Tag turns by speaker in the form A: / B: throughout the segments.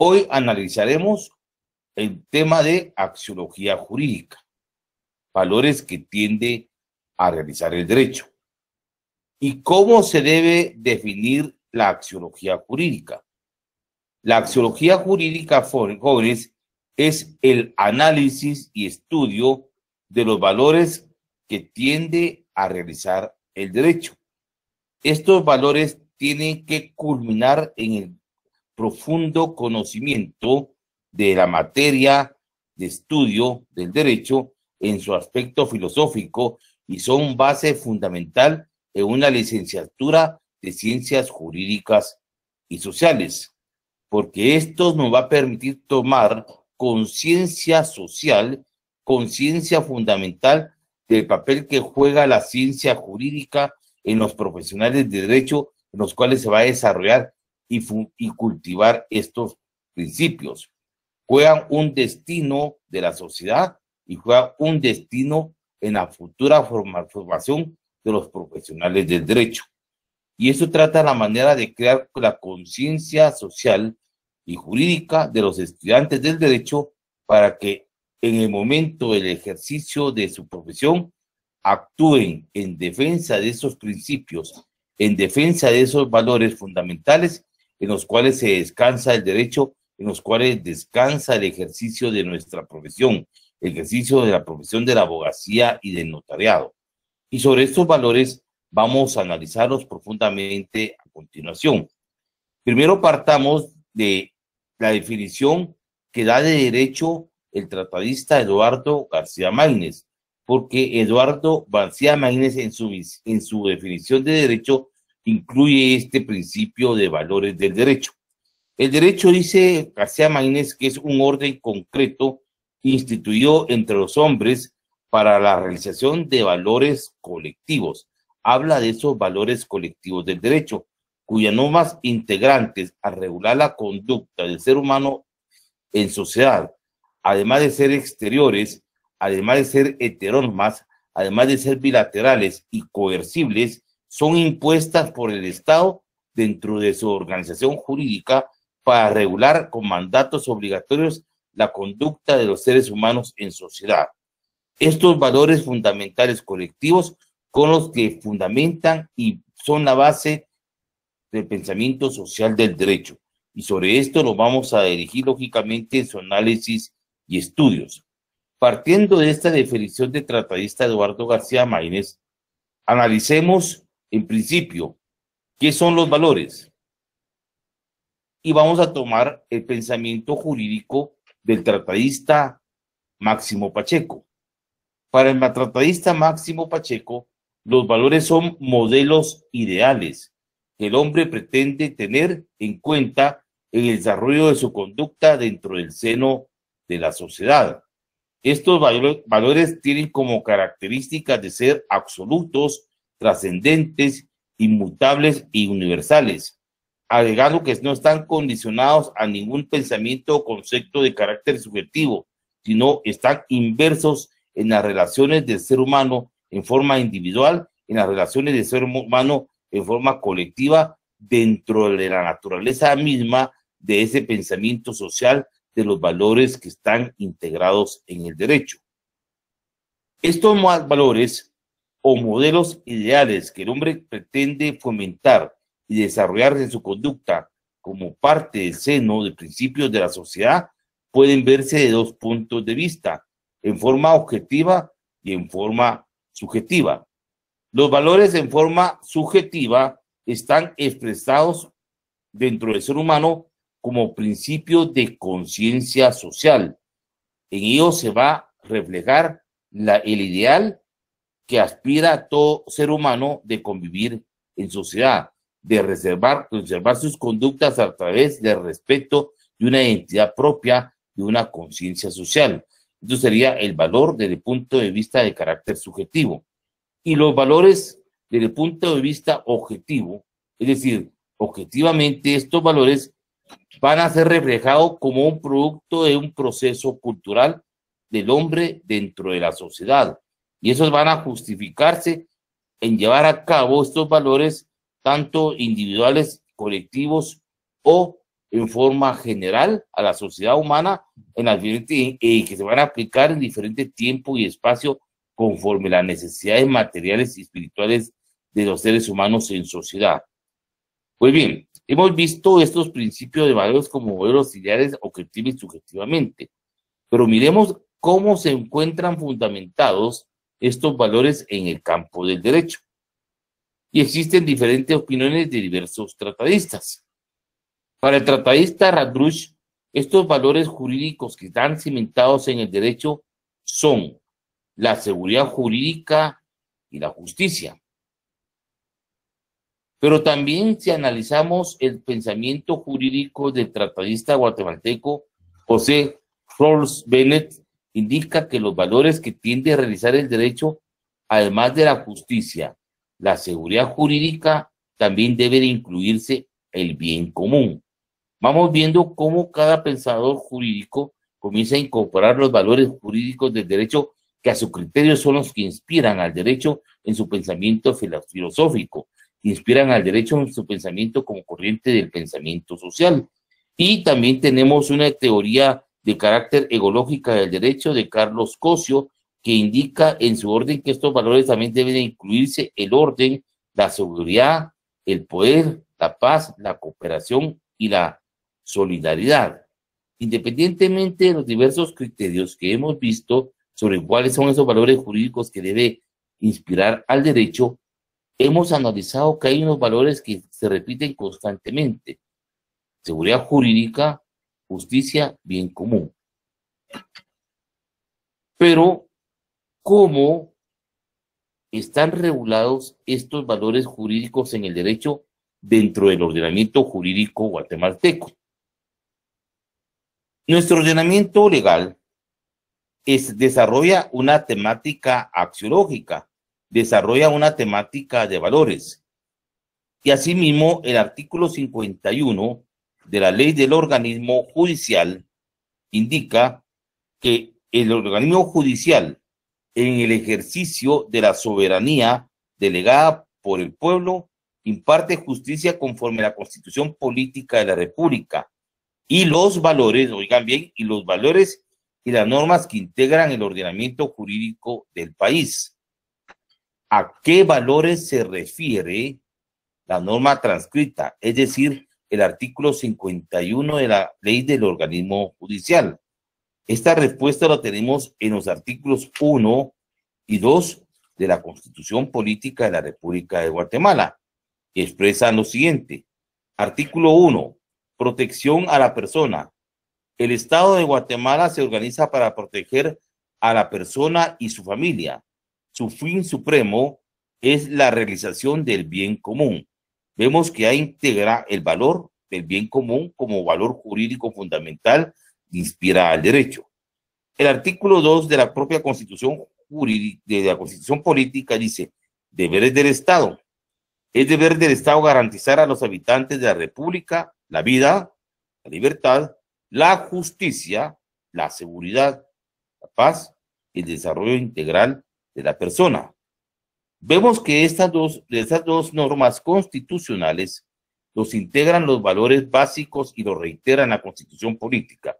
A: Hoy analizaremos el tema de axiología jurídica, valores que tiende a realizar el derecho y cómo se debe definir la axiología jurídica. La axiología jurídica, jóvenes, es el análisis y estudio de los valores que tiende a realizar el derecho. Estos valores tienen que culminar en el profundo conocimiento de la materia de estudio del derecho en su aspecto filosófico y son base fundamental en una licenciatura de ciencias jurídicas y sociales, porque esto nos va a permitir tomar conciencia social, conciencia fundamental del papel que juega la ciencia jurídica en los profesionales de derecho, en los cuales se va a desarrollar y, cultivar estos principios. Juegan un destino de la sociedad y juegan un destino en la futura formación de los profesionales del derecho. Y eso trata la manera de crear la conciencia social y jurídica de los estudiantes del derecho para que en el momento del ejercicio de su profesión actúen en defensa de esos principios, en defensa de esos valores fundamentales en los cuales se descansa el derecho, en los cuales descansa el ejercicio de nuestra profesión, el ejercicio de la profesión de la abogacía y del notariado. Y sobre estos valores vamos a analizarlos profundamente a continuación. Primero partamos de la definición que da de derecho el tratadista Eduardo García Maínez, porque Eduardo García Maínez en su, en su definición de derecho incluye este principio de valores del derecho. El derecho, dice García Maínez, que es un orden concreto instituido entre los hombres para la realización de valores colectivos. Habla de esos valores colectivos del derecho, cuyas normas integrantes a regular la conducta del ser humano en sociedad, además de ser exteriores, además de ser heterónomas, además de ser bilaterales y coercibles, son impuestas por el Estado dentro de su organización jurídica para regular con mandatos obligatorios la conducta de los seres humanos en sociedad. Estos valores fundamentales colectivos con los que fundamentan y son la base del pensamiento social del derecho. Y sobre esto lo vamos a dirigir lógicamente en su análisis y estudios. Partiendo de esta definición de tratadista Eduardo García Maínez, analicemos en principio, ¿qué son los valores? Y vamos a tomar el pensamiento jurídico del tratadista Máximo Pacheco. Para el tratadista Máximo Pacheco, los valores son modelos ideales que el hombre pretende tener en cuenta en el desarrollo de su conducta dentro del seno de la sociedad. Estos valores tienen como características de ser absolutos trascendentes, inmutables y universales, agregando que no están condicionados a ningún pensamiento o concepto de carácter subjetivo, sino están inversos en las relaciones del ser humano en forma individual, en las relaciones del ser humano en forma colectiva, dentro de la naturaleza misma de ese pensamiento social, de los valores que están integrados en el derecho. Estos más valores o modelos ideales que el hombre pretende fomentar y desarrollar en su conducta como parte del seno de principios de la sociedad pueden verse de dos puntos de vista, en forma objetiva y en forma subjetiva. Los valores en forma subjetiva están expresados dentro del ser humano como principios de conciencia social. En ellos se va a reflejar el ideal que aspira a todo ser humano de convivir en sociedad, de reservar, sus conductas a través del respeto de una identidad propia, de una conciencia social. Esto sería el valor desde el punto de vista de carácter subjetivo. Y los valores desde el punto de vista objetivo, es decir, objetivamente estos valores van a ser reflejados como un producto de un proceso cultural del hombre dentro de la sociedad, y esos van a justificarse en llevar a cabo estos valores tanto individuales, colectivos o en forma general a la sociedad humana en la diferentes, eh, que se van a aplicar en diferente tiempo y espacio conforme las necesidades materiales y espirituales de los seres humanos en sociedad. Pues bien, hemos visto estos principios de valores como modelos ideales objetivos y subjetivamente, pero miremos cómo se encuentran fundamentados estos valores en el campo del derecho. Y existen diferentes opiniones de diversos tratadistas. Para el tratadista Radrush, estos valores jurídicos que están cimentados en el derecho son la seguridad jurídica y la justicia. Pero también si analizamos el pensamiento jurídico del tratadista guatemalteco José Rolls Bennett, indica que los valores que tiende a realizar el derecho, además de la justicia, la seguridad jurídica, también debe de incluirse el bien común. Vamos viendo cómo cada pensador jurídico comienza a incorporar los valores jurídicos del derecho que a su criterio son los que inspiran al derecho en su pensamiento filosófico, que inspiran al derecho en su pensamiento como corriente del pensamiento social. Y también tenemos una teoría de carácter ecológica del derecho de Carlos Cosio, que indica en su orden que estos valores también deben incluirse el orden, la seguridad, el poder, la paz, la cooperación y la solidaridad. Independientemente de los diversos criterios que hemos visto sobre cuáles son esos valores jurídicos que debe inspirar al derecho, hemos analizado que hay unos valores que se repiten constantemente. Seguridad jurídica, justicia, bien común. Pero, ¿cómo están regulados estos valores jurídicos en el derecho dentro del ordenamiento jurídico guatemalteco? Nuestro ordenamiento legal es, desarrolla una temática axiológica, desarrolla una temática de valores. Y asimismo, el artículo 51 de la ley del organismo judicial indica que el organismo judicial, en el ejercicio de la soberanía delegada por el pueblo, imparte justicia conforme a la constitución política de la República y los valores, oigan bien, y los valores y las normas que integran el ordenamiento jurídico del país. ¿A qué valores se refiere la norma transcrita? Es decir, el artículo 51 de la ley del organismo judicial. Esta respuesta la tenemos en los artículos 1 y 2 de la Constitución Política de la República de Guatemala, que expresan lo siguiente. Artículo 1. Protección a la persona. El Estado de Guatemala se organiza para proteger a la persona y su familia. Su fin supremo es la realización del bien común vemos que ha integra el valor del bien común como valor jurídico fundamental que inspira al derecho. El artículo 2 de la propia Constitución jurídica, de la Constitución política dice, deberes del Estado. Es deber del Estado garantizar a los habitantes de la República la vida, la libertad, la justicia, la seguridad, la paz y el desarrollo integral de la persona. Vemos que estas dos, estas dos normas constitucionales los integran los valores básicos y los reiteran la constitución política,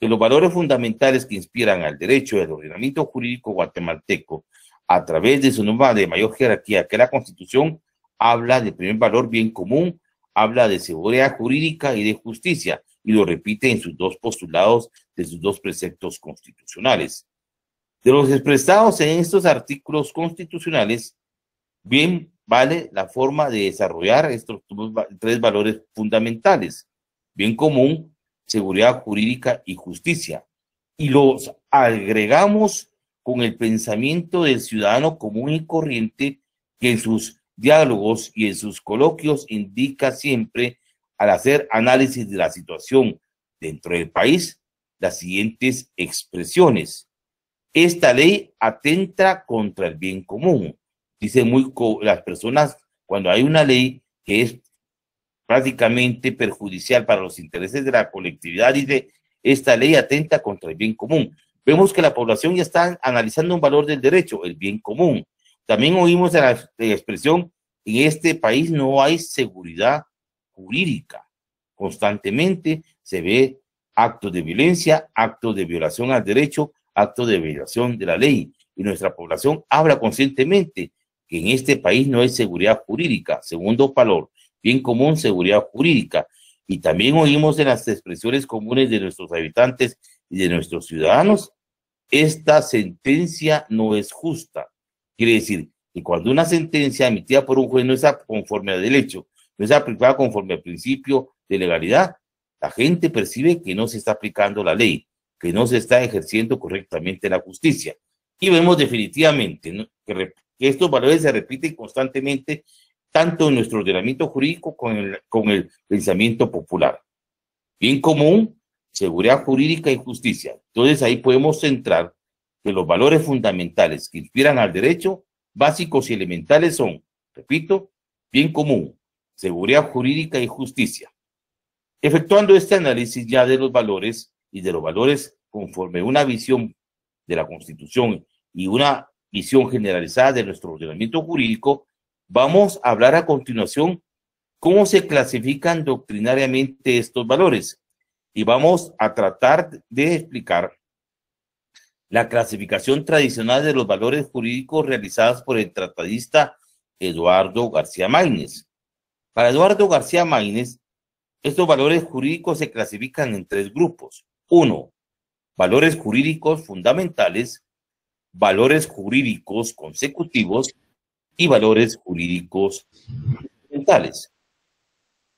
A: De los valores fundamentales que inspiran al derecho y al ordenamiento jurídico guatemalteco, a través de su norma de mayor jerarquía, que la constitución habla de primer valor bien común, habla de seguridad jurídica y de justicia, y lo repite en sus dos postulados de sus dos preceptos constitucionales. De los expresados en estos artículos constitucionales, Bien, vale la forma de desarrollar estos tres valores fundamentales. Bien común, seguridad jurídica y justicia. Y los agregamos con el pensamiento del ciudadano común y corriente que en sus diálogos y en sus coloquios indica siempre al hacer análisis de la situación dentro del país las siguientes expresiones. Esta ley atenta contra el bien común dice muy las personas, cuando hay una ley que es prácticamente perjudicial para los intereses de la colectividad, dice, esta ley atenta contra el bien común. Vemos que la población ya está analizando un valor del derecho, el bien común. También oímos la, expresión, en este país no hay seguridad jurídica. Constantemente se ve actos de violencia, actos de violación al derecho, actos de violación de la ley. Y nuestra población habla conscientemente que en este país no hay seguridad jurídica. Segundo valor, bien común, seguridad jurídica. Y también oímos en las expresiones comunes de nuestros habitantes y de nuestros ciudadanos, esta sentencia no es justa. Quiere decir que cuando una sentencia emitida por un juez no es conforme al derecho, no es aplicada conforme al principio de legalidad, la gente percibe que no se está aplicando la ley, que no se está ejerciendo correctamente la justicia. Y vemos definitivamente que que estos valores se repiten constantemente tanto en nuestro ordenamiento jurídico como con el pensamiento popular. Bien común, seguridad jurídica y justicia. Entonces ahí podemos centrar que los valores fundamentales que inspiran al derecho, básicos y elementales son, repito, bien común, seguridad jurídica y justicia. Efectuando este análisis ya de los valores y de los valores conforme una visión de la Constitución y una visión generalizada de nuestro ordenamiento jurídico, vamos a hablar a continuación cómo se clasifican doctrinariamente estos valores y vamos a tratar de explicar la clasificación tradicional de los valores jurídicos realizadas por el tratadista Eduardo García Maínez. Para Eduardo García Maínez, estos valores jurídicos se clasifican en tres grupos. Uno, valores jurídicos fundamentales, valores jurídicos consecutivos y valores jurídicos fundamentales.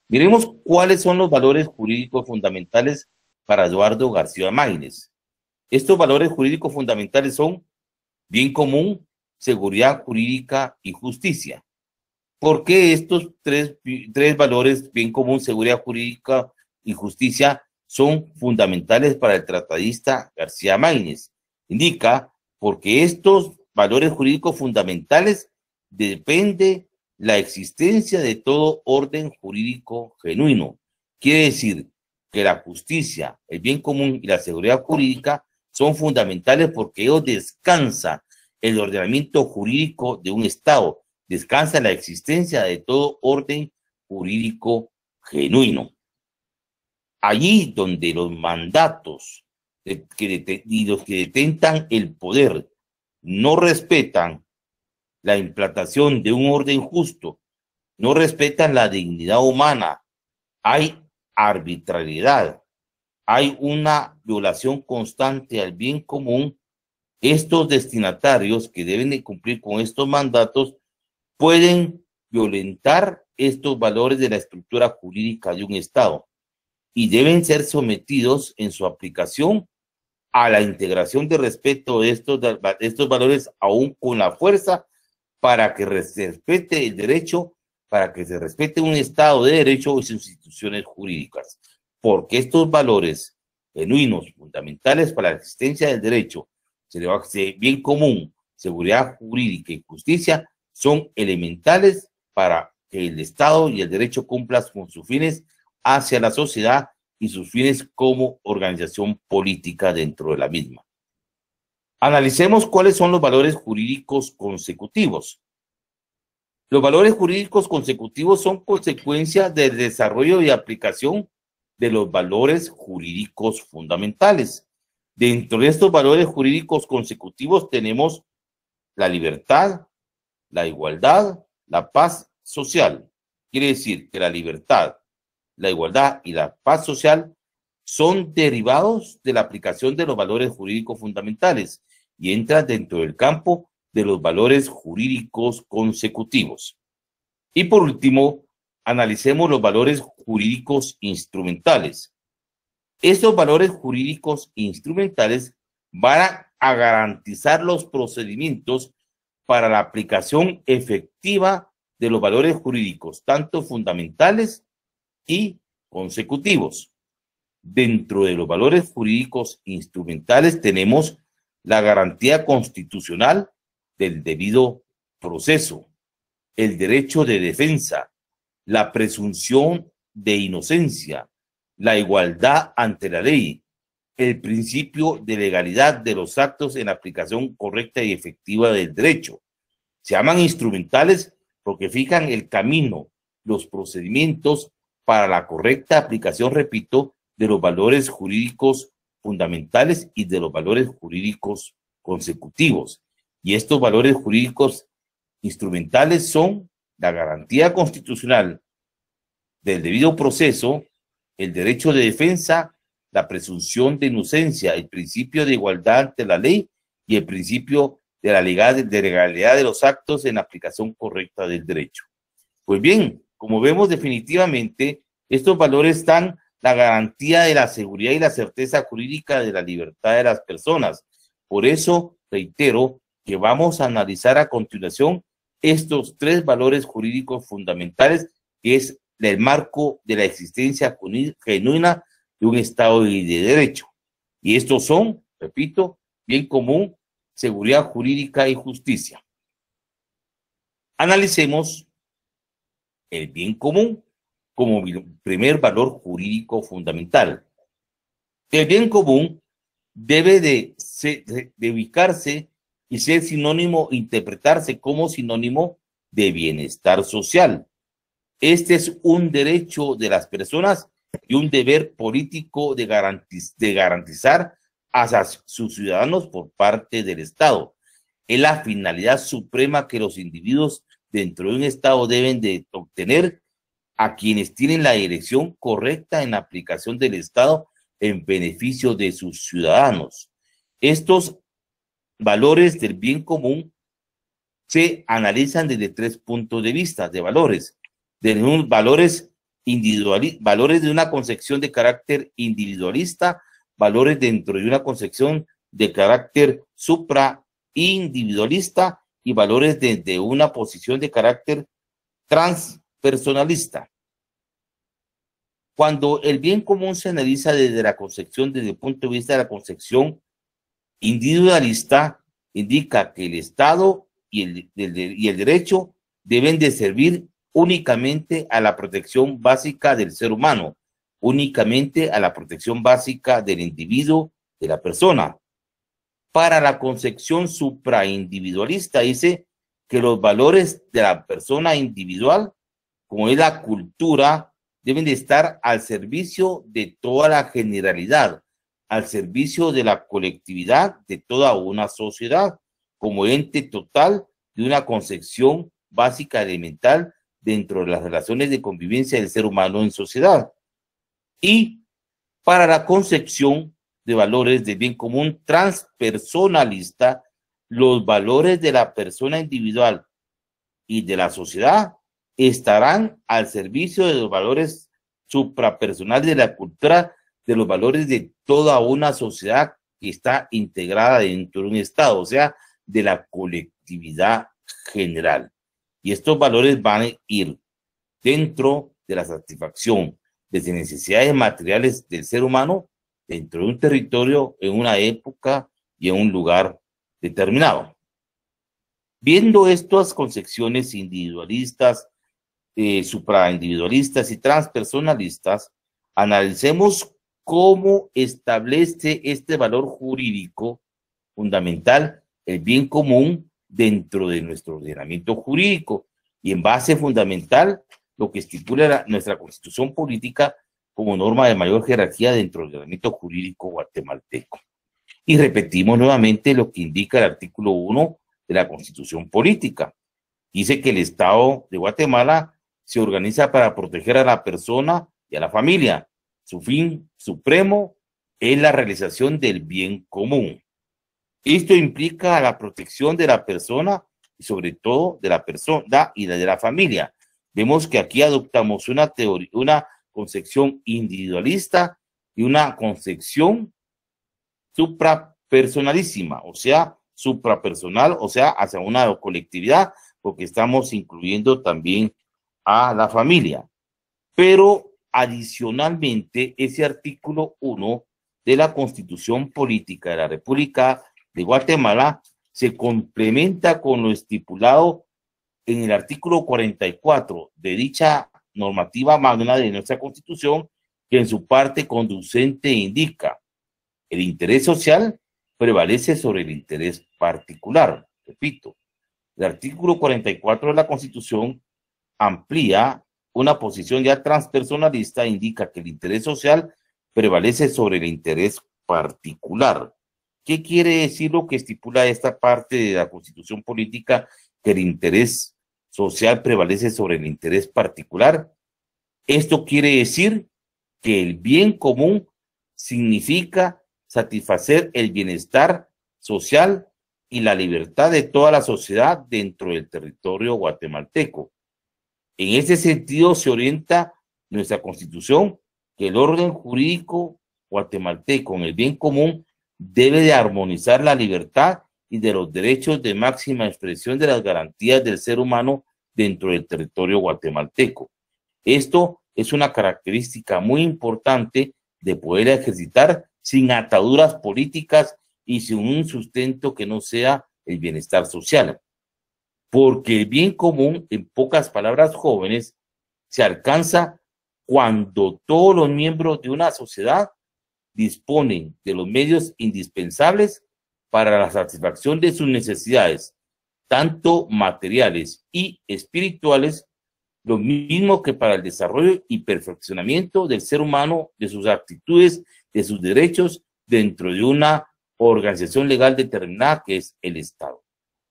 A: Miremos cuáles son los valores jurídicos fundamentales para Eduardo García Maínez Estos valores jurídicos fundamentales son bien común, seguridad jurídica y justicia. ¿Por qué estos tres, tres valores, bien común, seguridad jurídica y justicia, son fundamentales para el tratadista García Maínez Indica porque estos valores jurídicos fundamentales depende la existencia de todo orden jurídico genuino. Quiere decir que la justicia, el bien común y la seguridad jurídica son fundamentales porque ellos descansan el ordenamiento jurídico de un Estado, descansa la existencia de todo orden jurídico genuino. Allí donde los mandatos que y los que detentan el poder no respetan la implantación de un orden justo, no respetan la dignidad humana, hay arbitrariedad, hay una violación constante al bien común, estos destinatarios que deben de cumplir con estos mandatos pueden violentar estos valores de la estructura jurídica de un Estado y deben ser sometidos en su aplicación a la integración de respeto de estos, estos valores, aún con la fuerza, para que se respete el derecho, para que se respete un Estado de derecho y sus instituciones jurídicas. Porque estos valores genuinos, fundamentales para la existencia del derecho, bien común, seguridad jurídica y justicia, son elementales para que el Estado y el derecho cumplan con sus fines hacia la sociedad y sus fines como organización política dentro de la misma. Analicemos cuáles son los valores jurídicos consecutivos. Los valores jurídicos consecutivos son consecuencia del desarrollo y aplicación de los valores jurídicos fundamentales. Dentro de estos valores jurídicos consecutivos tenemos la libertad, la igualdad, la paz social. Quiere decir que la libertad, la igualdad y la paz social son derivados de la aplicación de los valores jurídicos fundamentales y entran dentro del campo de los valores jurídicos consecutivos. Y por último, analicemos los valores jurídicos instrumentales. esos valores jurídicos instrumentales van a garantizar los procedimientos para la aplicación efectiva de los valores jurídicos, tanto fundamentales y consecutivos. Dentro de los valores jurídicos instrumentales tenemos la garantía constitucional del debido proceso, el derecho de defensa, la presunción de inocencia, la igualdad ante la ley, el principio de legalidad de los actos en aplicación correcta y efectiva del derecho. Se llaman instrumentales porque fijan el camino, los procedimientos para la correcta aplicación, repito, de los valores jurídicos fundamentales y de los valores jurídicos consecutivos. Y estos valores jurídicos instrumentales son la garantía constitucional del debido proceso, el derecho de defensa, la presunción de inocencia, el principio de igualdad ante la ley y el principio de la legalidad de, los actos en aplicación correcta del derecho. Pues bien, como vemos definitivamente, estos valores dan la garantía de la seguridad y la certeza jurídica de la libertad de las personas. Por eso, reitero que vamos a analizar a continuación estos tres valores jurídicos fundamentales, que es el marco de la existencia genuina de un Estado de Derecho. Y estos son, repito, bien común, seguridad jurídica y justicia. Analicemos el bien común como primer valor jurídico fundamental. El bien común debe de, ubicarse y ser sinónimo, interpretarse como sinónimo de bienestar social. Este es un derecho de las personas y un deber político de, de garantizar a sus ciudadanos por parte del Estado. Es la finalidad suprema que los individuos dentro de un Estado deben de obtener a quienes tienen la dirección correcta en la aplicación del Estado en beneficio de sus ciudadanos. Estos valores del bien común se analizan desde tres puntos de vista de valores, de valores individual, valores de una concepción de carácter individualista, valores dentro de una concepción de carácter supra individualista y valores desde una posición de carácter transpersonalista. Cuando el bien común se analiza desde la concepción, desde el punto de vista de la concepción individualista, indica que el Estado y el, y el derecho deben de servir únicamente a la protección básica del ser humano, únicamente a la protección básica del individuo, de la persona, para la concepción supraindividualista. Dice que los valores de la persona individual, como es la cultura, deben de estar al servicio de toda la generalidad, al servicio de la colectividad de toda una sociedad, como ente total de una concepción básica elemental dentro de las relaciones de convivencia del ser humano en sociedad. Y para la concepción de valores de bien común transpersonalista, los valores de la persona individual y de la sociedad estarán al servicio de los valores suprapersonales de la cultura, de los valores de toda una sociedad que está integrada dentro de un Estado, o sea, de la colectividad general. Y estos valores van a ir dentro de la satisfacción de necesidades materiales del ser humano dentro de un territorio, en una época y en un lugar determinado. Viendo estas concepciones individualistas, eh, supraindividualistas y transpersonalistas, analicemos cómo establece este valor jurídico fundamental, el bien común dentro de nuestro ordenamiento jurídico y en base fundamental lo que estipula nuestra constitución política como norma de mayor jerarquía dentro del granito jurídico guatemalteco. Y repetimos nuevamente lo que indica el artículo 1 de la Constitución Política. Dice que el Estado de Guatemala se organiza para proteger a la persona y a la familia. Su fin supremo es la realización del bien común. Esto implica la protección de la persona y sobre todo de la persona y de la familia. Vemos que aquí adoptamos una teoría, una concepción individualista y una concepción suprapersonalísima, o sea, suprapersonal, o sea, hacia una colectividad, porque estamos incluyendo también a la familia. Pero adicionalmente, ese artículo 1 de la Constitución Política de la República de Guatemala se complementa con lo estipulado en el artículo 44 de dicha normativa magna de nuestra Constitución que en su parte conducente indica el interés social prevalece sobre el interés particular. Repito, el artículo 44 de la Constitución amplía una posición ya transpersonalista, e indica que el interés social prevalece sobre el interés particular. ¿Qué quiere decir lo que estipula esta parte de la Constitución política? Que el interés social prevalece sobre el interés particular. Esto quiere decir que el bien común significa satisfacer el bienestar social y la libertad de toda la sociedad dentro del territorio guatemalteco. En ese sentido se orienta nuestra constitución que el orden jurídico guatemalteco en el bien común debe de armonizar la libertad y de los derechos de máxima expresión de las garantías del ser humano dentro del territorio guatemalteco. Esto es una característica muy importante de poder ejercitar sin ataduras políticas y sin un sustento que no sea el bienestar social. Porque el bien común, en pocas palabras jóvenes, se alcanza cuando todos los miembros de una sociedad disponen de los medios indispensables para la satisfacción de sus necesidades, tanto materiales y espirituales, lo mismo que para el desarrollo y perfeccionamiento del ser humano, de sus actitudes, de sus derechos dentro de una organización legal determinada que es el Estado.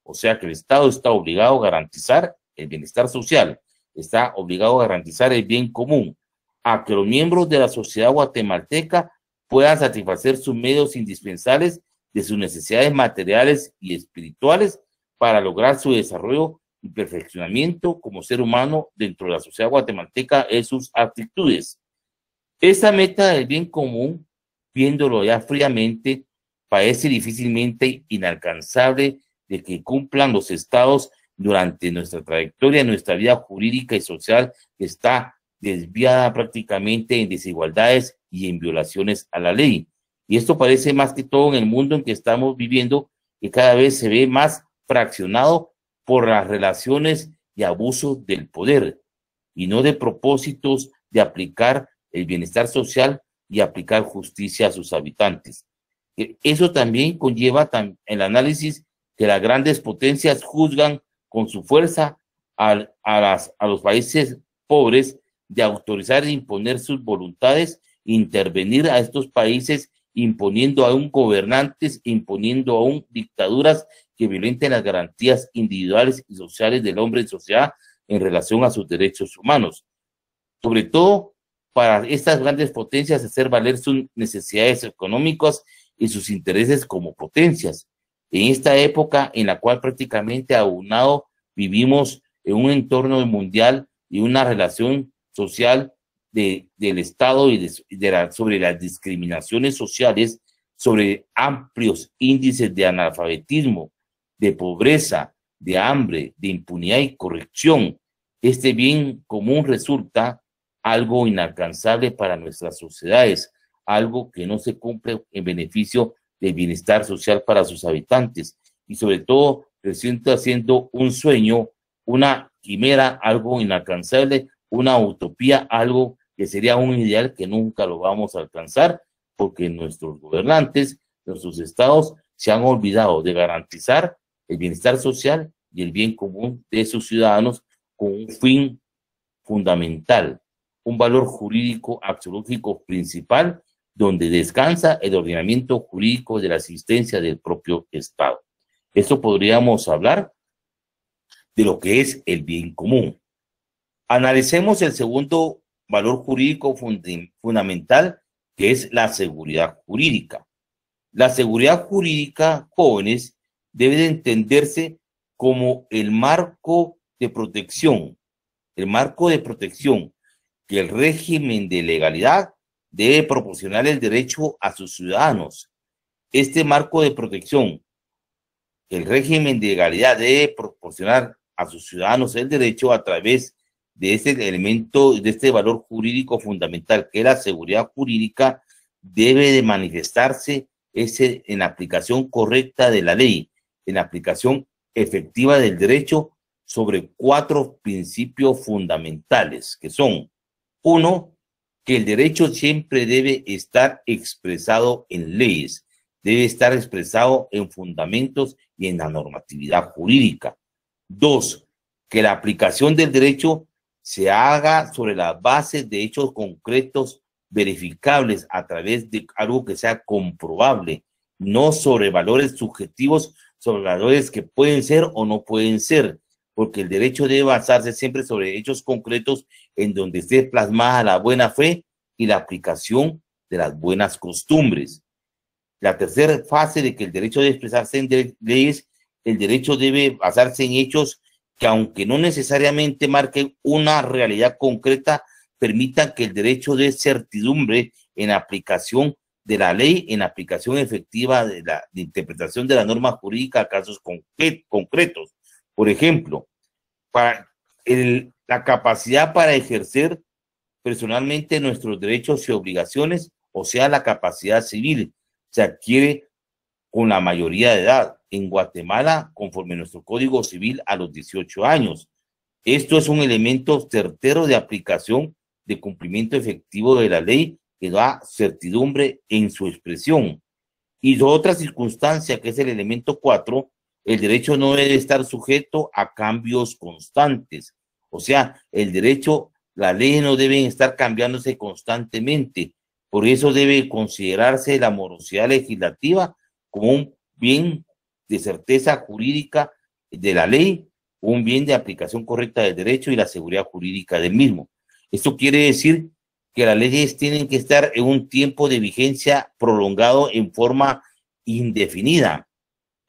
A: O sea que el Estado está obligado a garantizar el bienestar social, está obligado a garantizar el bien común, a que los miembros de la sociedad guatemalteca puedan satisfacer sus medios indispensables de sus necesidades materiales y espirituales para lograr su desarrollo y perfeccionamiento como ser humano dentro de la sociedad guatemalteca en sus actitudes. Esta meta del bien común, viéndolo ya fríamente, parece difícilmente inalcanzable de que cumplan los estados durante nuestra trayectoria, nuestra vida jurídica y social está desviada prácticamente en desigualdades y en violaciones a la ley. Y esto parece más que todo en el mundo en que estamos viviendo, que cada vez se ve más fraccionado por las relaciones y abusos del poder, y no de propósitos de aplicar el bienestar social y aplicar justicia a sus habitantes. E, eso también conlleva el análisis que las grandes potencias juzgan con su fuerza a, a los países pobres de autorizar e imponer sus voluntades, intervenir a estos países imponiendo aún gobernantes, imponiendo aún dictaduras que violenten las garantías individuales y sociales del hombre en sociedad en relación a sus derechos humanos. Sobre todo para estas grandes potencias hacer valer sus necesidades económicas y sus intereses como potencias. En esta época en la cual prácticamente aunado vivimos en un entorno mundial y una relación social del Estado y sobre las discriminaciones sociales, sobre amplios índices de analfabetismo, de pobreza, de hambre, de impunidad y corrección. Este bien común resulta algo inalcanzable para nuestras sociedades, algo que no se cumple en beneficio del bienestar social para sus habitantes y sobre todo resulta siendo un sueño, una quimera, algo inalcanzable, una utopía, algo que sería un ideal que nunca lo vamos a alcanzar porque nuestros gobernantes, nuestros estados se han olvidado de garantizar el bienestar social y el bien común de sus ciudadanos con un fin fundamental, un valor jurídico axiológico principal donde descansa el ordenamiento jurídico de la asistencia del propio Estado. Esto podríamos hablar de lo que es el bien común. Analicemos el segundo valor jurídico fundamental que es la seguridad jurídica. La seguridad jurídica, jóvenes, debe entenderse como el marco de protección, el marco de protección que el régimen de legalidad debe proporcionar el derecho a sus ciudadanos. Este marco de protección, el régimen de legalidad debe proporcionar a sus ciudadanos el derecho a través de ese elemento, de este valor jurídico fundamental, que es la seguridad jurídica, debe de manifestarse ese, en aplicación correcta de la ley, en aplicación efectiva del derecho sobre cuatro principios fundamentales, que son, uno, que el derecho siempre debe estar expresado en leyes, debe estar expresado en fundamentos y en la normatividad jurídica. Dos, que la aplicación del derecho se haga sobre la base de hechos concretos verificables a través de algo que sea comprobable, no sobre valores subjetivos, sobre valores que pueden ser o no pueden ser, porque el derecho debe basarse siempre sobre hechos concretos en donde esté plasmada la buena fe y la aplicación de las buenas costumbres. La tercera fase de que el derecho de expresarse en leyes, el derecho debe basarse en hechos que aunque no necesariamente marquen una realidad concreta, permitan que el derecho de certidumbre en aplicación de la ley, en aplicación efectiva de la interpretación de la norma jurídica a casos concretos. Por ejemplo, para la capacidad para ejercer personalmente nuestros derechos y obligaciones, o sea, la capacidad civil, se adquiere con la mayoría de edad en Guatemala conforme nuestro Código Civil a los 18 años. Esto es un elemento certero de aplicación de cumplimiento efectivo de la ley que da certidumbre en su expresión. Y otra circunstancia que es el elemento 4, el derecho no debe estar sujeto a cambios constantes. O sea, el derecho, la ley no deben estar cambiándose constantemente. Por eso debe considerarse la morosidad legislativa como un bien de certeza jurídica de la ley, un bien de aplicación correcta del derecho y la seguridad jurídica del mismo. Esto quiere decir que las leyes tienen que estar en un tiempo de vigencia prolongado en forma indefinida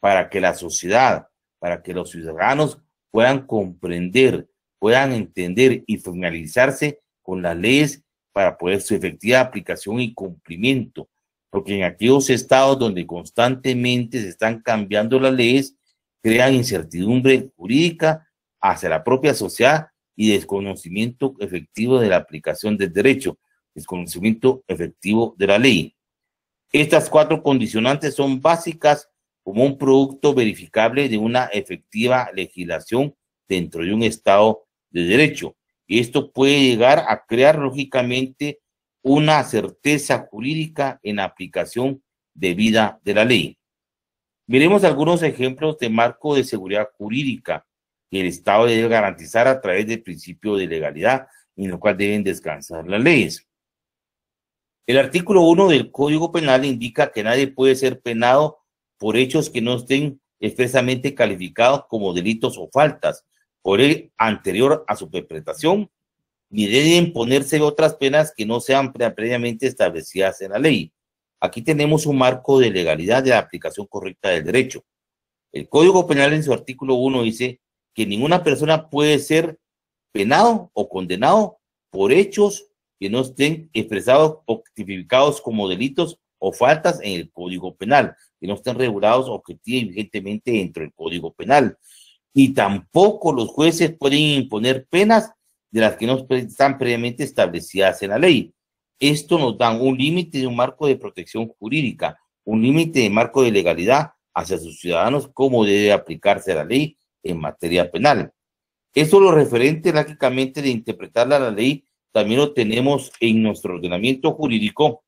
A: para que la sociedad, para que los ciudadanos puedan comprender, puedan entender y finalizarse con las leyes para poder su efectiva aplicación y cumplimiento porque en aquellos estados donde constantemente se están cambiando las leyes, crean incertidumbre jurídica hacia la propia sociedad y desconocimiento efectivo de la aplicación del derecho, desconocimiento efectivo de la ley. Estas cuatro condicionantes son básicas como un producto verificable de una efectiva legislación dentro de un Estado de Derecho. Y esto puede llegar a crear, lógicamente, una certeza jurídica en aplicación debida de la ley. Miremos algunos ejemplos de marco de seguridad jurídica que el Estado debe garantizar a través del principio de legalidad, en lo cual deben descansar las leyes. El artículo 1 del Código Penal indica que nadie puede ser penado por hechos que no estén expresamente calificados como delitos o faltas por el anterior a su interpretación ni deben imponerse otras penas que no sean previamente establecidas en la ley. Aquí tenemos un marco de legalidad de la aplicación correcta del derecho. El Código Penal en su artículo 1 dice que ninguna persona puede ser penado o condenado por hechos que no estén expresados o tipificados como delitos o faltas en el Código Penal, que no estén regulados objetivamente dentro del Código Penal. Y tampoco los jueces pueden imponer penas de las que no están previamente establecidas en la ley. Esto nos da un límite de un marco de protección jurídica, un límite de marco de legalidad hacia sus ciudadanos, cómo debe aplicarse la ley en materia penal. Eso lo referente lógicamente de interpretar la ley, también lo tenemos en nuestro ordenamiento jurídico,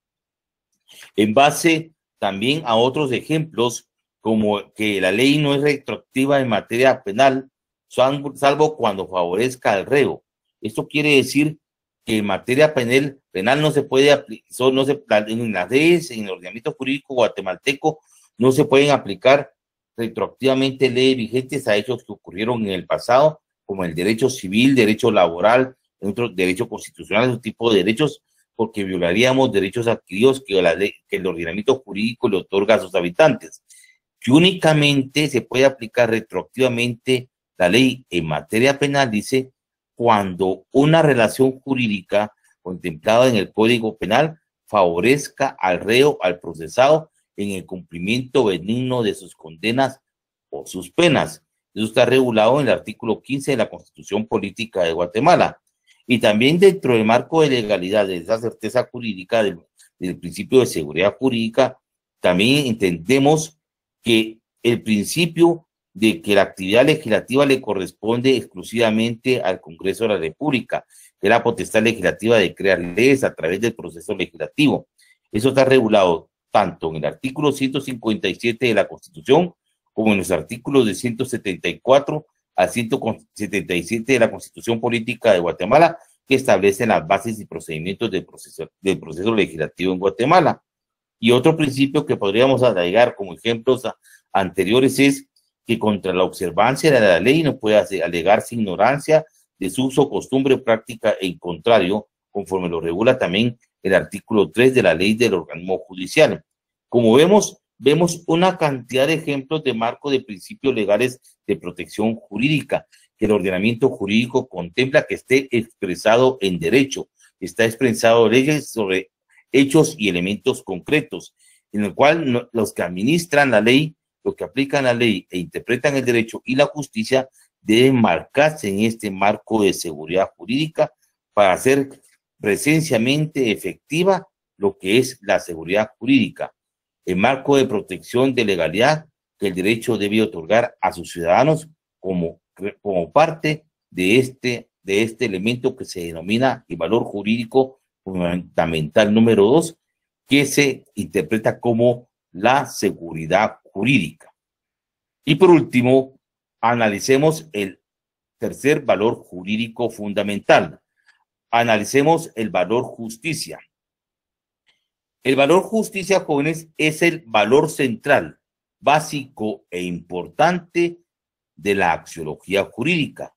A: en base también a otros ejemplos, como que la ley no es retroactiva en materia penal, salvo cuando favorezca al reo. Esto quiere decir que en materia penal, penal no se puede aplicar, no se, en las leyes, en el ordenamiento jurídico guatemalteco, no se pueden aplicar retroactivamente leyes vigentes a hechos que ocurrieron en el pasado, como el derecho civil, derecho laboral, derecho constitucional, otro tipo de derechos, porque violaríamos derechos adquiridos que, la que el ordenamiento jurídico le otorga a sus habitantes. Que únicamente se puede aplicar retroactivamente la ley en materia penal, dice, cuando una relación jurídica contemplada en el Código Penal favorezca al reo, al procesado, en el cumplimiento benigno de sus condenas o sus penas. Eso está regulado en el artículo 15 de la Constitución Política de Guatemala. Y también dentro del marco de legalidad, de esa certeza jurídica, del, principio de seguridad jurídica, también entendemos que el principio de que la actividad legislativa le corresponde exclusivamente al Congreso de la República, que la potestad legislativa de crear leyes a través del proceso legislativo. Eso está regulado tanto en el artículo 157 de la Constitución como en los artículos de 174 a 177 de la Constitución Política de Guatemala, que establecen las bases y procedimientos del proceso, del proceso legislativo en Guatemala. Y otro principio que podríamos agregar como ejemplos anteriores es que contra la observancia de la ley no puede alegarse ignorancia, de su uso, costumbre o práctica e en contrario, conforme lo regula también el artículo 3 de la ley del organismo judicial. Como vemos, vemos una cantidad de ejemplos de marco de principios legales de protección jurídica que el ordenamiento jurídico contempla que esté expresado en derecho, está expresado en leyes sobre hechos y elementos concretos, en el cual los que administran la ley los que aplican la ley e interpretan el derecho y la justicia deben marcarse en este marco de seguridad jurídica para hacer presencialmente efectiva lo que es la seguridad jurídica, el marco de protección de legalidad que el derecho debe otorgar a sus ciudadanos como, como parte de este, de este elemento que se denomina el valor jurídico fundamental número dos, que se interpreta como la seguridad jurídica. Y por último, analicemos el tercer valor jurídico fundamental. Analicemos el valor justicia. El valor justicia, jóvenes, es el valor central, básico e importante de la axiología jurídica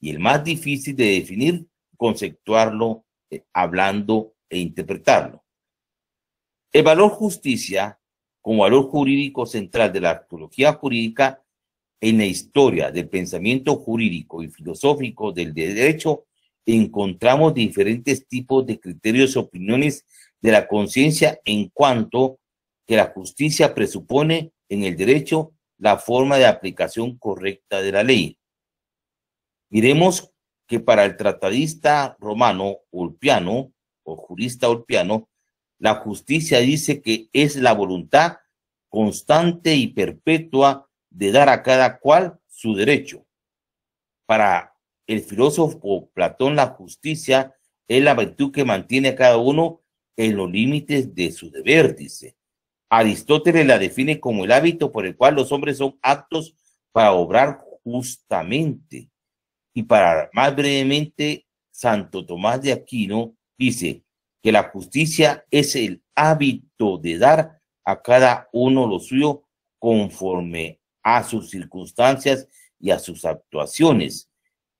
A: y el más difícil de definir, conceptuarlo, eh, hablando e interpretarlo. El valor justicia como valor jurídico central de la arqueología jurídica en la historia del pensamiento jurídico y filosófico del derecho, encontramos diferentes tipos de criterios y opiniones de la conciencia en cuanto que la justicia presupone en el derecho la forma de aplicación correcta de la ley. Miremos que para el tratadista romano Ulpiano o jurista Ulpiano, la justicia dice que es la voluntad constante y perpetua de dar a cada cual su derecho. Para el filósofo Platón, la justicia es la virtud que mantiene a cada uno en los límites de su deber, dice. Aristóteles la define como el hábito por el cual los hombres son aptos para obrar justamente. Y para más brevemente, Santo Tomás de Aquino dice, que la justicia es el hábito de dar a cada uno lo suyo conforme a sus circunstancias y a sus actuaciones.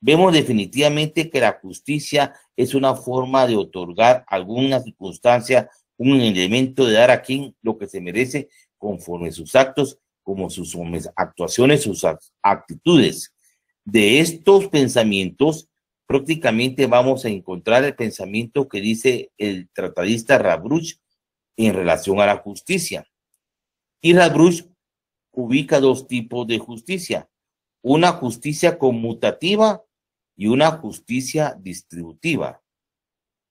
A: Vemos definitivamente que la justicia es una forma de otorgar alguna circunstancia, un elemento de dar a quien lo que se merece conforme sus actos, como sus actuaciones, sus actitudes. De estos pensamientos prácticamente vamos a encontrar el pensamiento que dice el tratadista Rabruch en relación a la justicia. Y Rabruch ubica dos tipos de justicia, una justicia conmutativa y una justicia distributiva.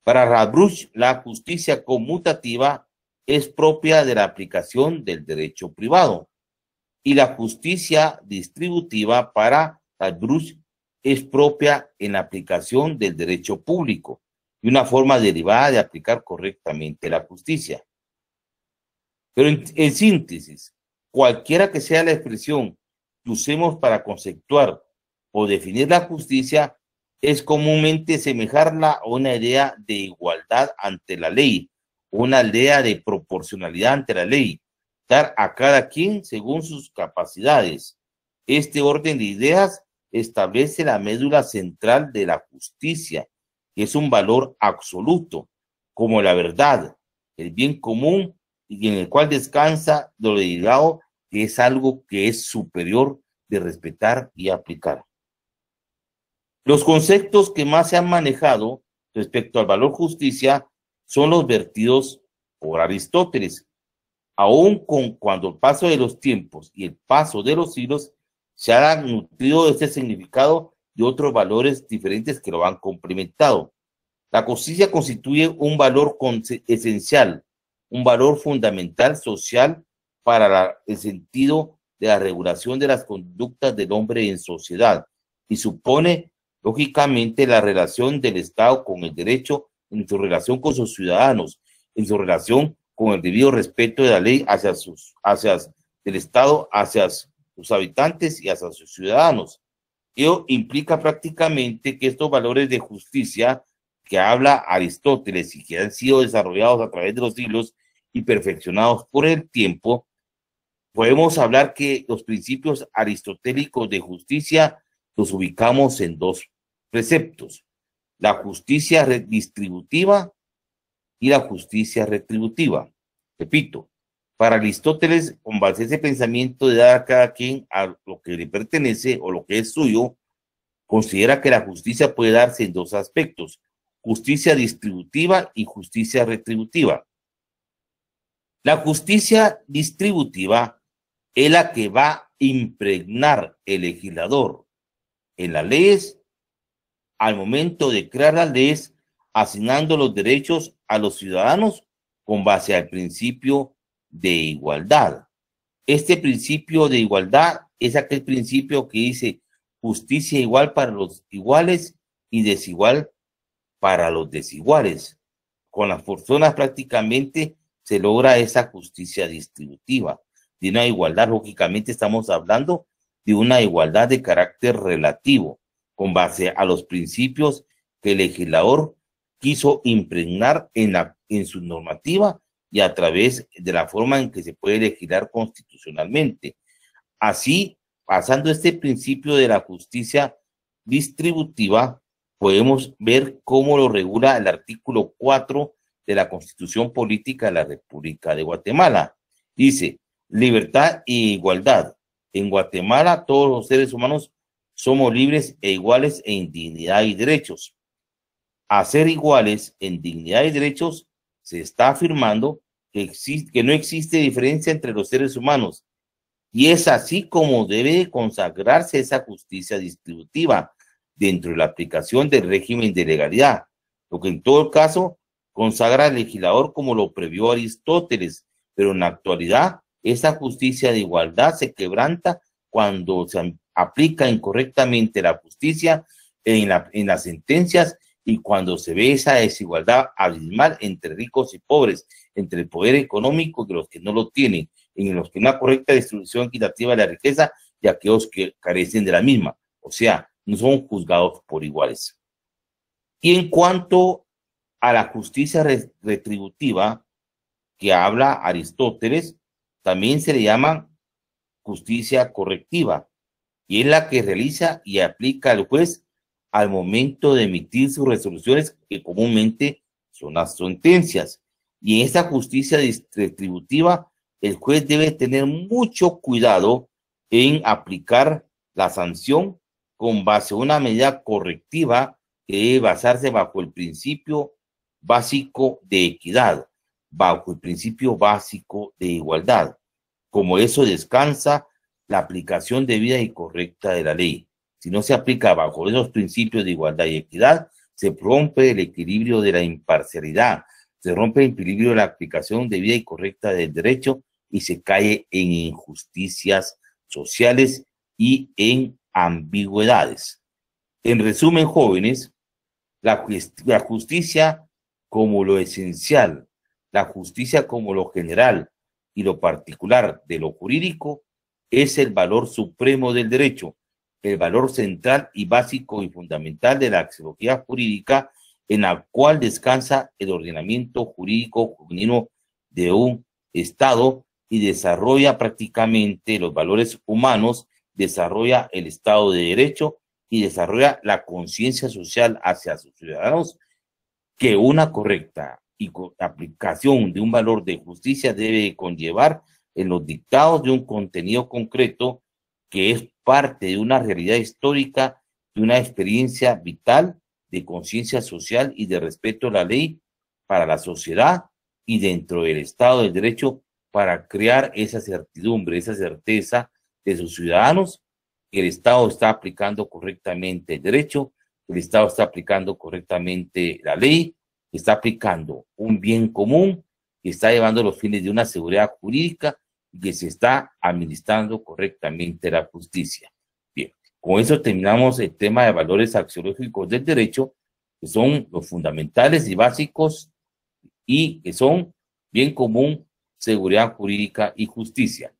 A: Para Rabruch, la justicia conmutativa es propia de la aplicación del derecho privado y la justicia distributiva para Rabruch es propia en la aplicación del derecho público y una forma derivada de aplicar correctamente la justicia. Pero en, síntesis, cualquiera que sea la expresión que usemos para conceptuar o definir la justicia, es comúnmente semejarla a una idea de igualdad ante la ley, una idea de proporcionalidad ante la ley, dar a cada quien según sus capacidades. Este orden de ideas establece la médula central de la justicia, que es un valor absoluto, como la verdad, el bien común y en el cual descansa lo delegado, que es algo que es superior de respetar y aplicar. Los conceptos que más se han manejado respecto al valor justicia son los vertidos por Aristóteles. Aun con cuando el paso de los tiempos y el paso de los siglos se ha nutrido de este significado y otros valores diferentes que lo han complementado. La justicia constituye un valor esencial, un valor fundamental social para el sentido de la regulación de las conductas del hombre en sociedad y supone, lógicamente, la relación del Estado con el derecho en su relación con sus ciudadanos, en su relación con el debido respeto de la ley hacia sus, hacia el Estado, hacia sus habitantes y a sus ciudadanos. Ello implica prácticamente que estos valores de justicia que habla Aristóteles y que han sido desarrollados a través de los siglos y perfeccionados por el tiempo, podemos hablar que los principios aristotélicos de justicia los ubicamos en dos preceptos, la justicia redistributiva y la justicia retributiva. Repito, para Aristóteles, con base ese pensamiento de dar a cada quien a lo que le pertenece o lo que es suyo, considera que la justicia puede darse en dos aspectos, justicia distributiva y justicia retributiva. La justicia distributiva es la que va a impregnar el legislador en las leyes al momento de crear las leyes asignando los derechos a los ciudadanos con base al principio de igualdad. Este principio de igualdad es aquel principio que dice justicia igual para los iguales y desigual para los desiguales. Con las personas prácticamente se logra esa justicia distributiva. De una igualdad, lógicamente estamos hablando de una igualdad de carácter relativo, con base a los principios que el legislador quiso impregnar en, en su normativa y a través de la forma en que se puede legislar constitucionalmente. Así, pasando este principio de la justicia distributiva, podemos ver cómo lo regula el artículo 4 de la Constitución Política de la República de Guatemala. Dice, libertad e igualdad. En Guatemala todos los seres humanos somos libres e iguales en dignidad y derechos. A ser iguales en dignidad y derechos se está afirmando que, que no existe diferencia entre los seres humanos. Y es así como debe consagrarse esa justicia distributiva dentro de la aplicación del régimen de legalidad, lo que en todo caso consagra el legislador como lo previó Aristóteles, pero en la actualidad esa justicia de igualdad se quebranta cuando se aplica incorrectamente la justicia en las sentencias y cuando se ve esa desigualdad abismal entre ricos y pobres, entre el poder económico de los que no lo tienen, en los que una correcta distribución equitativa de la riqueza y aquellos que carecen de la misma, o sea, no son juzgados por iguales. Y en cuanto a la justicia retributiva que habla Aristóteles, también se le llama justicia correctiva, y es la que realiza y aplica el juez al momento de emitir sus resoluciones, que comúnmente son las sentencias. Y en esta justicia distributiva, el juez debe tener mucho cuidado en aplicar la sanción con base a una medida correctiva que debe basarse bajo el principio básico de equidad, bajo el principio básico de igualdad. Como eso descansa la aplicación debida y correcta de la ley. Si no se aplica bajo esos principios de igualdad y equidad, se rompe el equilibrio de la imparcialidad, se rompe el equilibrio de la aplicación debida y correcta del derecho y se cae en injusticias sociales y en ambigüedades. En resumen, jóvenes, la, justicia como lo esencial, la justicia como lo general y lo particular de lo jurídico es el valor supremo del derecho el valor central y básico y fundamental de la axiología jurídica en la cual descansa el ordenamiento jurídico juvenil de un Estado y desarrolla prácticamente los valores humanos, desarrolla el Estado de Derecho y desarrolla la conciencia social hacia sus ciudadanos, que una correcta y aplicación de un valor de justicia debe conllevar en los dictados de un contenido concreto que es parte de una realidad histórica, de una experiencia vital, de conciencia social y de respeto a la ley para la sociedad y dentro del Estado de Derecho para crear esa certidumbre, esa certeza de sus ciudadanos, que el Estado está aplicando correctamente el derecho, el Estado está aplicando correctamente la ley, está aplicando un bien común, está llevando los fines de una seguridad jurídica y que se está administrando correctamente la justicia. Bien, con eso terminamos el tema de valores axiológicos del derecho, que son los fundamentales y básicos y que son bien común, seguridad jurídica y justicia.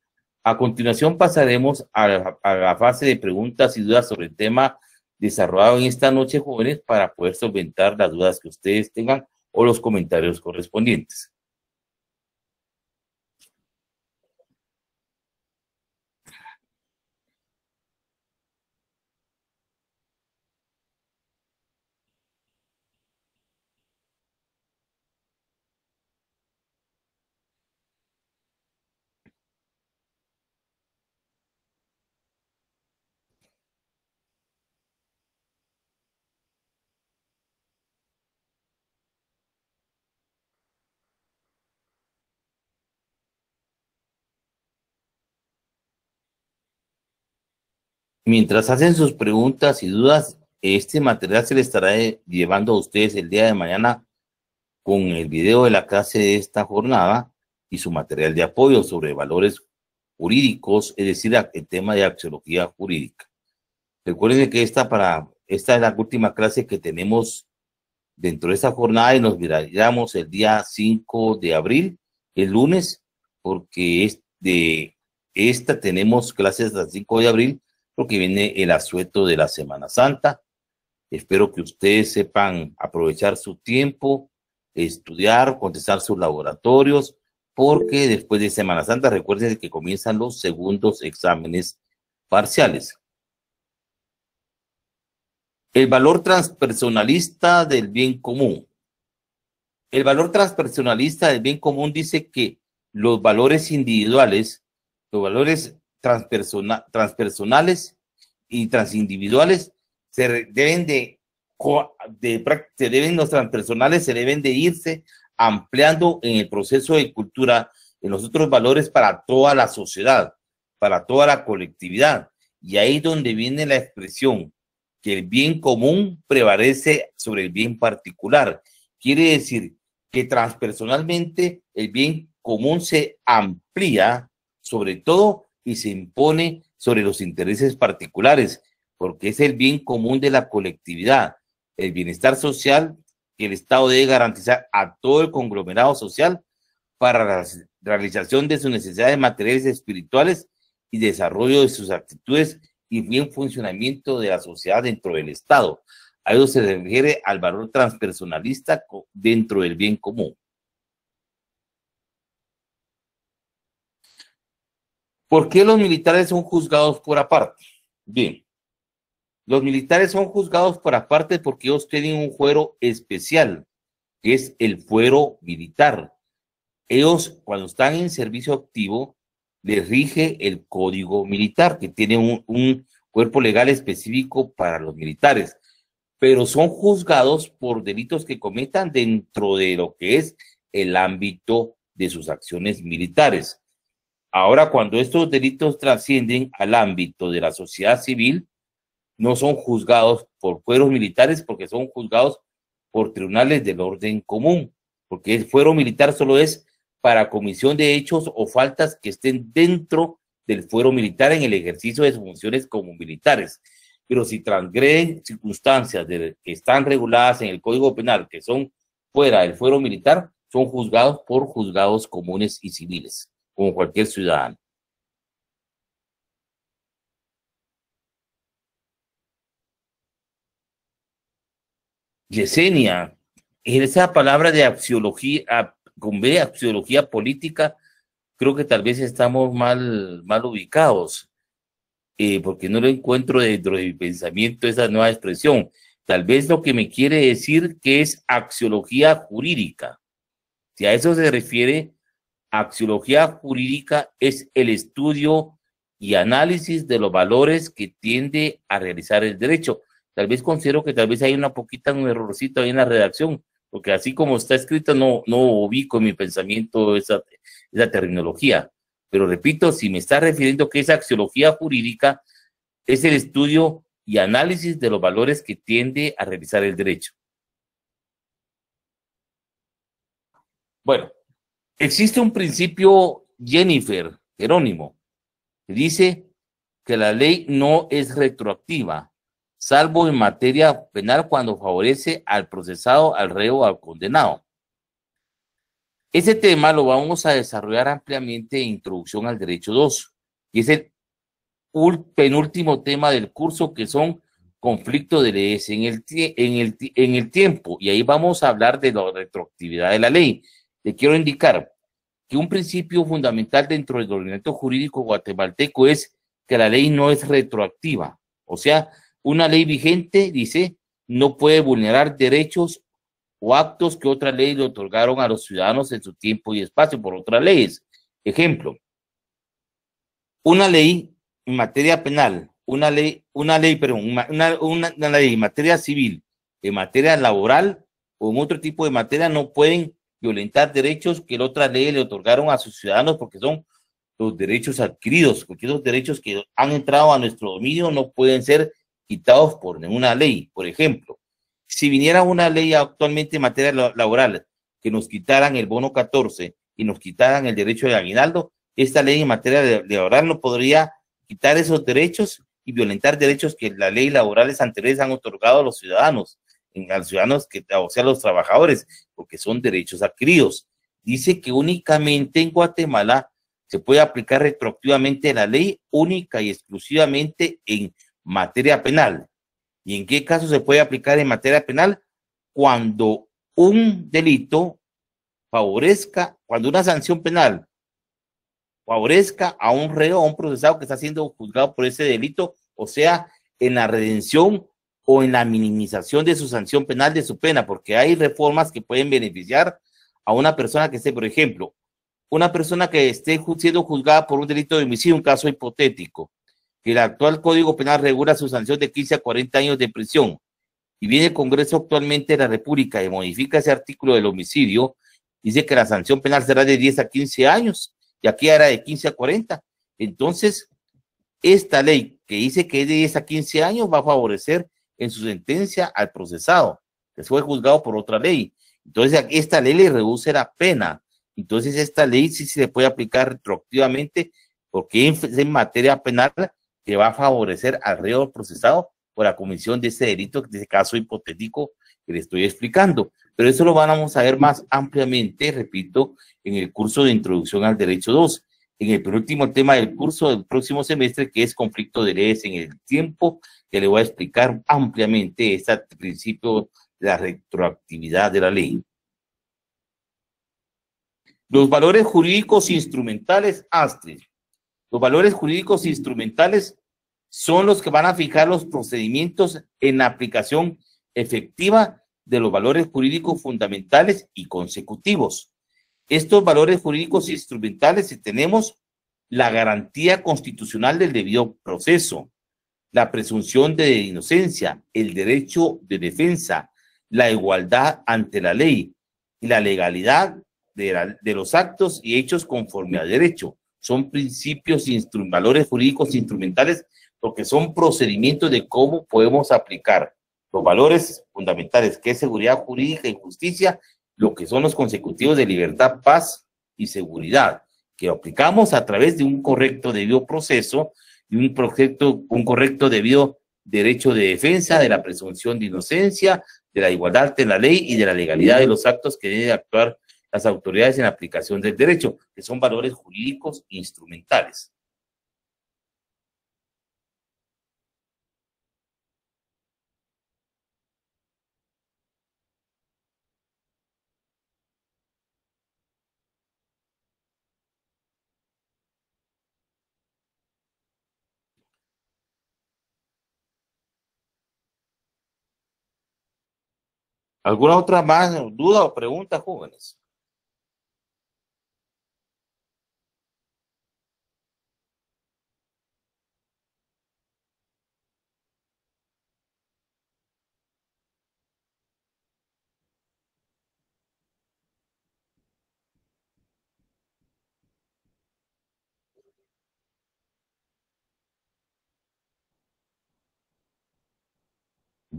A: A continuación pasaremos a la, a la fase de preguntas y dudas sobre el tema desarrollado en esta noche, jóvenes, para poder solventar las dudas que ustedes tengan o los comentarios correspondientes. Mientras hacen sus preguntas y dudas, este material se le estará eh, llevando a ustedes el día de mañana con el video de la clase de esta jornada y su material de apoyo sobre valores jurídicos, es decir, el tema de axiología jurídica. Recuerden que esta, para, esta es la última clase que tenemos dentro de esta jornada y nos miraremos el día 5 de abril, el lunes, porque de esta tenemos clases hasta 5 de abril porque viene el asueto de la Semana Santa. Espero que ustedes sepan aprovechar su tiempo, estudiar, contestar sus laboratorios, porque después de Semana Santa recuerden que comienzan los segundos exámenes parciales. El valor transpersonalista del bien común. El valor transpersonalista del bien común dice que los valores individuales, los valores transpersonales y transindividuales se deben de, deben, los transpersonales se deben de irse ampliando en el proceso de cultura en los otros valores para toda la sociedad, para toda la colectividad. Y ahí donde viene la expresión que el bien común prevalece sobre el bien particular. Quiere decir que transpersonalmente el bien común se amplía, sobre todo y se impone sobre los intereses particulares, porque es el bien común de la colectividad, el bienestar social que el Estado debe garantizar a todo el conglomerado social para la realización de sus necesidades materiales y espirituales y desarrollo de sus actitudes y bien funcionamiento de la sociedad dentro del Estado. A eso se refiere al valor transpersonalista dentro del bien común. ¿Por qué los militares son juzgados por aparte? Bien, los militares son juzgados por aparte porque ellos tienen un fuero especial, que es el fuero militar. Ellos, cuando están en servicio activo, les rige el código militar, que tiene un, un cuerpo legal específico para los militares, pero son juzgados por delitos que cometan dentro de lo que es el ámbito de sus acciones militares. Ahora, cuando estos delitos trascienden al ámbito de la sociedad civil, no son juzgados por fueros militares porque son juzgados por tribunales del orden común, porque el fuero militar solo es para comisión de hechos o faltas que estén dentro del fuero militar en el ejercicio de sus funciones como militares. Pero si transgreden circunstancias que están reguladas en el Código Penal, que son fuera del fuero militar, son juzgados por juzgados comunes y civiles como cualquier ciudadano. Yesenia, en esa palabra de axiología, con B, axiología política, creo que tal vez estamos mal, mal ubicados, eh, porque no lo encuentro dentro de mi pensamiento esa nueva expresión. Tal vez lo que me quiere decir que es axiología jurídica. Si a eso se refiere, axiología jurídica es el estudio y análisis de los valores que tiende a realizar el derecho. Tal vez considero que tal vez hay una poquita, un errorcito ahí en la redacción, porque así como está escrito, no, no ubico en mi pensamiento esa, esa terminología. Pero repito, si me está refiriendo que esa axiología jurídica es el estudio y análisis de los valores que tiende a realizar el derecho. Bueno, Existe un principio Jennifer, Jerónimo, que dice que la ley no es retroactiva, salvo en materia penal cuando favorece al procesado, al reo o al condenado. Ese tema lo vamos a desarrollar ampliamente en Introducción al Derecho 2, y es el penúltimo tema del curso que son conflictos de leyes en el, en, el, en el tiempo, y ahí vamos a hablar de la retroactividad de la ley. Te quiero indicar, que un principio fundamental dentro del ordenamiento jurídico guatemalteco es que la ley no es retroactiva. O sea, una ley vigente, dice, no puede vulnerar derechos o actos que otra ley le otorgaron a los ciudadanos en su tiempo y espacio por otras leyes. Ejemplo, una ley en materia penal, una ley, una ley, perdón, una ley en materia civil, en materia laboral o en otro tipo de materia no pueden violentar derechos que la otra ley le otorgaron a sus ciudadanos porque son los derechos adquiridos, porque derechos que han entrado a nuestro dominio no pueden ser quitados por ninguna ley. Por ejemplo, si viniera una ley actualmente en materia laboral que nos quitaran el bono 14 y nos quitaran el derecho de aguinaldo, esta ley en materia laboral no podría quitar esos derechos y violentar derechos que las leyes laborales anteriores han otorgado a los ciudadanos a los ciudadanos, que, o sea, a los trabajadores, porque son derechos adquiridos. Dice que únicamente en Guatemala se puede aplicar retroactivamente la ley única y exclusivamente en materia penal. ¿Y en qué caso se puede aplicar en materia penal? Cuando un delito favorezca, cuando una sanción penal favorezca a un reo, a un procesado que está siendo juzgado por ese delito, o sea, en la redención o en la minimización de su sanción penal de su pena, porque hay reformas que pueden beneficiar a una persona que esté, por ejemplo, una persona que esté siendo juzgada por un delito de homicidio, un caso hipotético, que el actual Código Penal regula su sanción de 15 a 40 años de prisión, y viene el Congreso actualmente de la República y modifica ese artículo del homicidio, dice que la sanción penal será de 10 a 15 años, y aquí era de 15 a 40. Entonces, esta ley que dice que es de 10 a 15 años va a favorecer en su sentencia al procesado, que fue juzgado por otra ley. Entonces, esta ley le reduce la pena. Entonces, esta ley sí se le puede aplicar retroactivamente porque es en materia penal que va a favorecer al reo procesado por la comisión de ese delito, de ese caso hipotético que le estoy explicando. Pero eso lo vamos a ver más ampliamente, repito, en el curso de introducción al derecho 2, en el penúltimo tema del curso del próximo semestre, que es conflicto de leyes en el tiempo, que le voy a explicar ampliamente este principio de la retroactividad de la ley. Los valores jurídicos instrumentales, Astrid. Los valores jurídicos instrumentales son los que van a fijar los procedimientos en la aplicación efectiva de los valores jurídicos fundamentales y consecutivos. Estos valores jurídicos instrumentales si tenemos la garantía constitucional del debido proceso, la presunción de inocencia, el derecho de defensa, la igualdad ante la ley y la legalidad de, los actos y hechos conforme al derecho. Son principios, valores jurídicos instrumentales porque son procedimientos de cómo podemos aplicar los valores fundamentales que es seguridad jurídica y justicia, lo que son los consecutivos de libertad, paz y seguridad, que aplicamos a través de un correcto debido proceso y un, correcto, un correcto debido derecho de defensa, de la presunción de inocencia, de la igualdad en la ley y de la legalidad de los actos que deben actuar las autoridades en aplicación del derecho, que son valores jurídicos e instrumentales. ¿Alguna otra más duda o pregunta, jóvenes?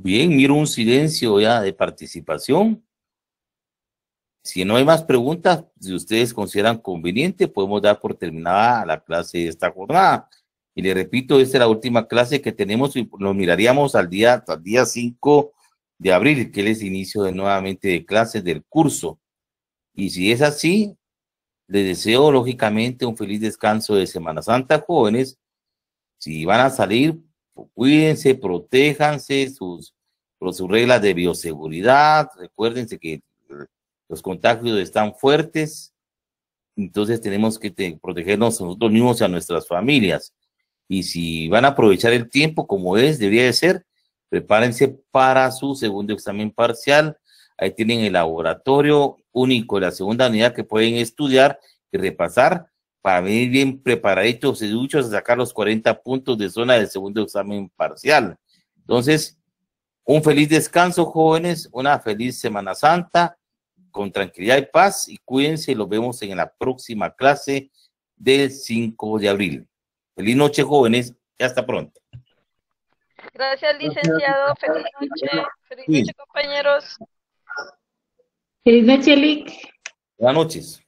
A: Bien, miro un silencio ya de participación. Si no hay más preguntas, si ustedes consideran conveniente, podemos dar por terminada la clase de esta jornada. Y le repito, esta es la última clase que tenemos y nos miraríamos al día, día 5 de abril, que es el inicio de nuevamente de clases del curso. Y si es así, les deseo lógicamente un feliz descanso de Semana Santa, jóvenes. Si van a salir, pues, cuídense, protéjanse sus, sus reglas de bioseguridad, recuérdense que los contagios están fuertes, entonces tenemos que protegernos nosotros mismos y a nuestras familias. Y si van a aprovechar el tiempo como es, debería de ser, prepárense para su segundo examen parcial. Ahí tienen el laboratorio único, la segunda unidad que pueden estudiar y repasar para venir bien preparaditos y duchos a sacar los 40 puntos de zona del segundo examen parcial. Entonces, un feliz descanso, jóvenes, una feliz Semana Santa, con tranquilidad y paz, y cuídense, los vemos en la próxima clase del 5 de abril. Feliz noche, jóvenes, y hasta pronto. Gracias, licenciado. Feliz noche, feliz noche, compañeros. Feliz noche, Lick. Buenas noches.